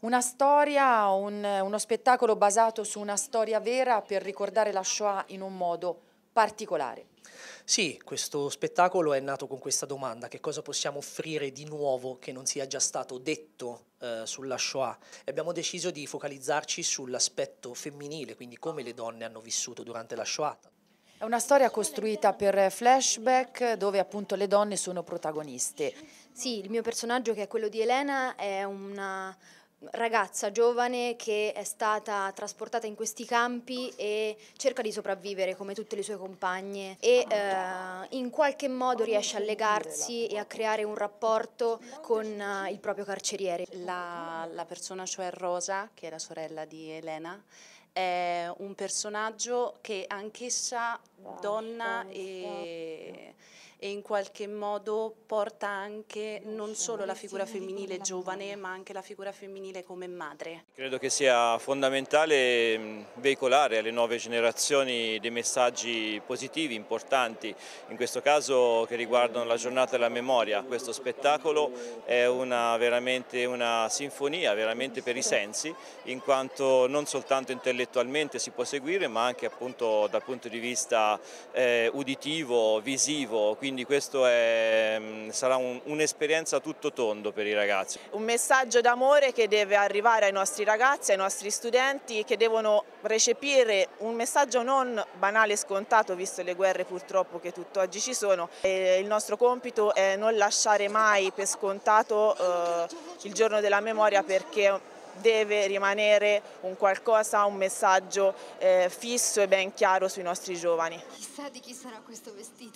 Una storia, un, uno spettacolo basato su una storia vera per ricordare la Shoah in un modo particolare. Sì, questo spettacolo è nato con questa domanda, che cosa possiamo offrire di nuovo che non sia già stato detto eh, sulla Shoah? E abbiamo deciso di focalizzarci sull'aspetto femminile, quindi come le donne hanno vissuto durante la Shoah. È una storia costruita per flashback dove appunto le donne sono protagoniste. Sì, il mio personaggio che è quello di Elena è una ragazza giovane che è stata trasportata in questi campi e cerca di sopravvivere come tutte le sue compagne e eh, in qualche modo riesce a legarsi e a creare un rapporto con eh, il proprio carceriere. La, la persona cioè Rosa, che è la sorella di Elena, è un personaggio che anch'essa donna e e in qualche modo porta anche non solo la figura femminile giovane ma anche la figura femminile come madre. Credo che sia fondamentale mm, veicolare alle nuove generazioni dei messaggi positivi, importanti, in questo caso che riguardano la giornata della memoria. Questo spettacolo è una, veramente una sinfonia, veramente per i sensi, in quanto non soltanto intellettualmente si può seguire ma anche appunto dal punto di vista eh, uditivo, visivo, quindi questo è, mm, sarà un'esperienza un tutto tondo per i ragazzi. Un messaggio d'amore che deve arrivare ai nostri ragazzi, ai nostri studenti che devono recepire un messaggio non banale e scontato visto le guerre purtroppo che tutt'oggi ci sono. E il nostro compito è non lasciare mai per scontato eh, il giorno della memoria perché deve rimanere un qualcosa, un messaggio eh, fisso e ben chiaro sui nostri giovani. Chissà di chi sarà questo vestito.